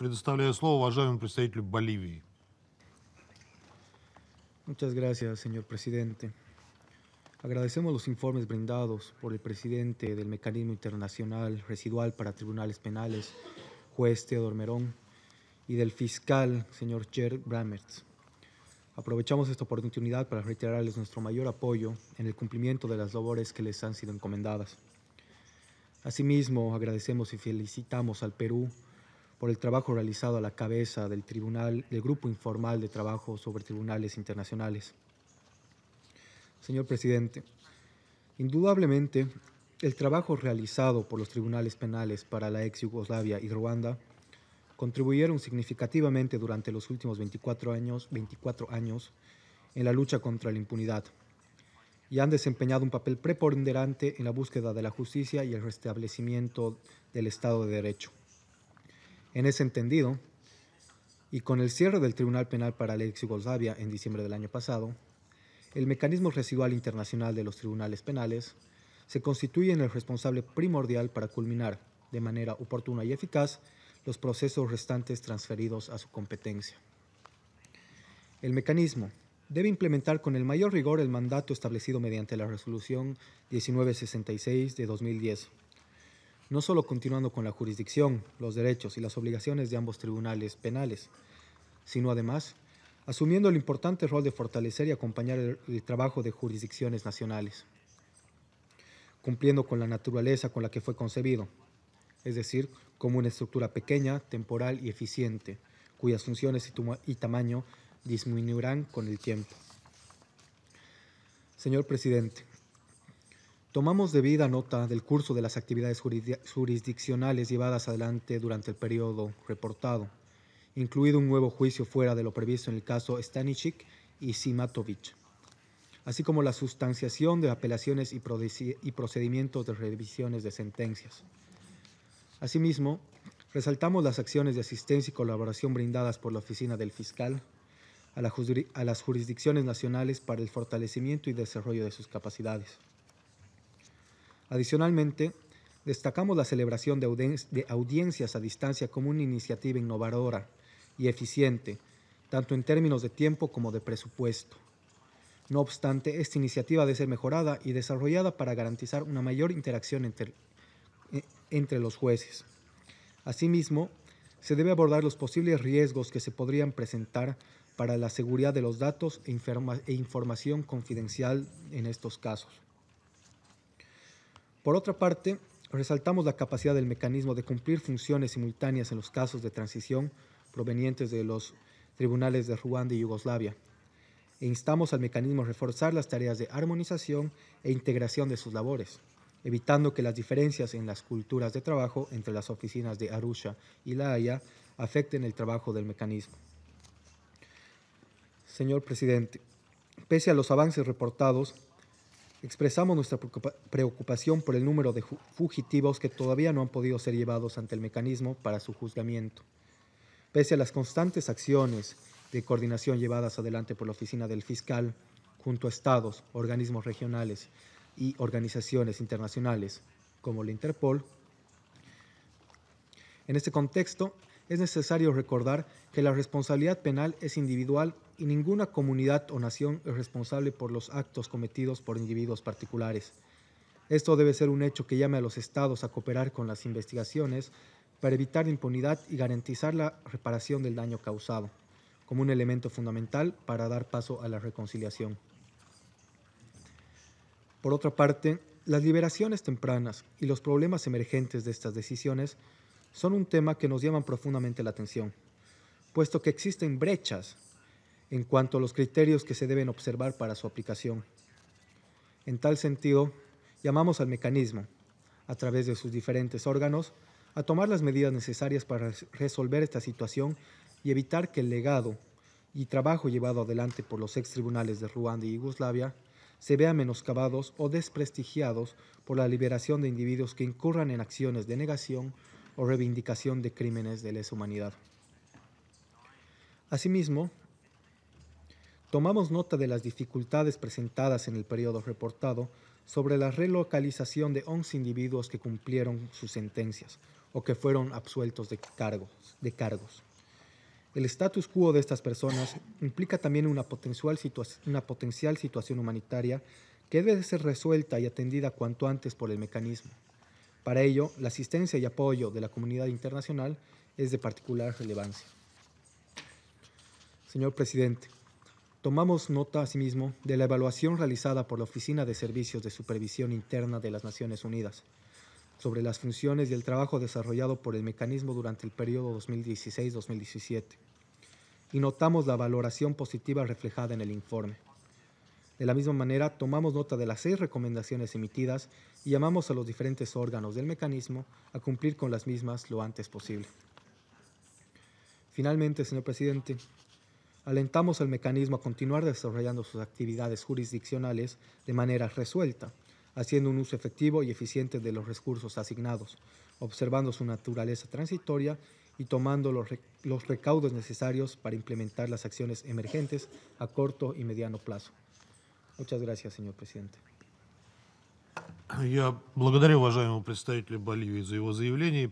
Предоставляю слово уважаемому de Bolivia. Muchas gracias, señor presidente. Agradecemos los informes brindados por el presidente del Mecanismo Internacional Residual para Tribunales Penales, juez Teodor Merón, y del fiscal, señor Jer Brammertz. Aprovechamos esta oportunidad para reiterarles nuestro mayor apoyo en el cumplimiento de las labores que les han sido encomendadas. Asimismo, agradecemos y felicitamos al Perú por el trabajo realizado a la cabeza del tribunal, del Grupo Informal de Trabajo sobre Tribunales Internacionales. Señor presidente, indudablemente el trabajo realizado por los tribunales penales para la ex Yugoslavia y Ruanda contribuyeron significativamente durante los últimos 24 años, 24 años en la lucha contra la impunidad y han desempeñado un papel preponderante en la búsqueda de la justicia y el restablecimiento del Estado de Derecho. En ese entendido, y con el cierre del Tribunal Penal para la Yugoslavia en diciembre del año pasado, el mecanismo residual internacional de los tribunales penales se constituye en el responsable primordial para culminar de manera oportuna y eficaz los procesos restantes transferidos a su competencia. El mecanismo debe implementar con el mayor rigor el mandato establecido mediante la Resolución 1966 de 2010 no solo continuando con la jurisdicción, los derechos y las obligaciones de ambos tribunales penales, sino además asumiendo el importante rol de fortalecer y acompañar el, trabajo de jurisdicciones nacionales, cumpliendo con la naturaleza con la que fue concebido, es decir, como una estructura pequeña, temporal y eficiente, cuyas funciones y tamaño disminuirán con el tiempo. Señor presidente, Tomamos debida nota del curso de las actividades jurisdiccionales llevadas adelante durante el periodo reportado, incluido un nuevo juicio fuera de lo previsto en el caso Stanisic y Simatovich, así como la sustanciación de apelaciones y procedimientos de revisiones de sentencias. Asimismo, resaltamos las acciones de asistencia y colaboración brindadas por la Oficina del Fiscal a las jurisdicciones nacionales para el fortalecimiento y desarrollo de sus capacidades. Adicionalmente, destacamos la celebración de, audiencias a distancia como una iniciativa innovadora y eficiente, tanto en términos de tiempo como de presupuesto. No obstante, esta iniciativa debe ser mejorada y desarrollada para garantizar una mayor interacción e, entre, los jueces. Asimismo, se debe abordar los posibles riesgos que se podrían presentar para la seguridad de los datos e, e información confidencial en estos casos. Por otra parte, resaltamos la capacidad del mecanismo de cumplir funciones simultáneas en los casos de transición provenientes de los tribunales de Ruanda y Yugoslavia, e instamos al mecanismo a reforzar las tareas de armonización e integración de sus labores, evitando que las diferencias en las culturas de trabajo entre las oficinas de Arusha y La Haya afecten el trabajo del mecanismo. Señor presidente, pese a los avances reportados, Expresamos nuestra preocupación por el número de fugitivos que todavía no han podido ser llevados ante el mecanismo para su juzgamiento. Pese a las constantes acciones de coordinación llevadas adelante por la Oficina del Fiscal, junto a estados, organismos regionales y organizaciones internacionales como la Interpol, en este contexto, es necesario recordar que la responsabilidad penal es individual y ninguna comunidad o nación es responsable por los actos cometidos por individuos particulares. Esto debe ser un hecho que llame a los estados a cooperar con las investigaciones para evitar la impunidad y garantizar la reparación del daño causado, como un elemento fundamental para dar paso a la reconciliación. Por otra parte, las liberaciones tempranas y los problemas emergentes de estas decisiones son un tema que nos llaman profundamente la atención, puesto que existen brechas en cuanto a los criterios que se deben observar para su aplicación. En tal sentido, llamamos al mecanismo, a través de sus diferentes órganos, a tomar las medidas necesarias para resolver esta situación y evitar que el legado y trabajo llevado adelante por los ex tribunales de Ruanda y Yugoslavia se vea menoscabados o desprestigiados por la liberación de individuos que incurran en acciones de negación o reivindicación de crímenes de lesa humanidad. Asimismo, tomamos nota de las dificultades presentadas en el periodo reportado sobre la relocalización de 11 individuos que cumplieron sus sentencias o que fueron absueltos de cargos. De cargos. El status quo de estas personas implica también una potencial situación humanitaria que debe ser resuelta y atendida cuanto antes por el mecanismo. Para ello, la asistencia y apoyo de la comunidad internacional es de particular relevancia. Señor presidente, tomamos nota asimismo de la evaluación realizada por la Oficina de Servicios de Supervisión Interna de las Naciones Unidas sobre las funciones y el trabajo desarrollado por el mecanismo durante el periodo 2016-2017 y notamos la valoración positiva reflejada en el informe. De la misma manera, tomamos nota de las seis recomendaciones emitidas y llamamos a los diferentes órganos del mecanismo a cumplir con las mismas lo antes posible. Finalmente, señor presidente, alentamos al mecanismo a continuar desarrollando sus actividades jurisdiccionales de manera resuelta, haciendo un uso efectivo y eficiente de los recursos asignados, observando su naturaleza transitoria y tomando los, los recaudos necesarios para implementar las acciones emergentes a corto y mediano plazo. Muchas gracias, señor presidente. Я благодарю уважаемого представителя Боливии за его заявление.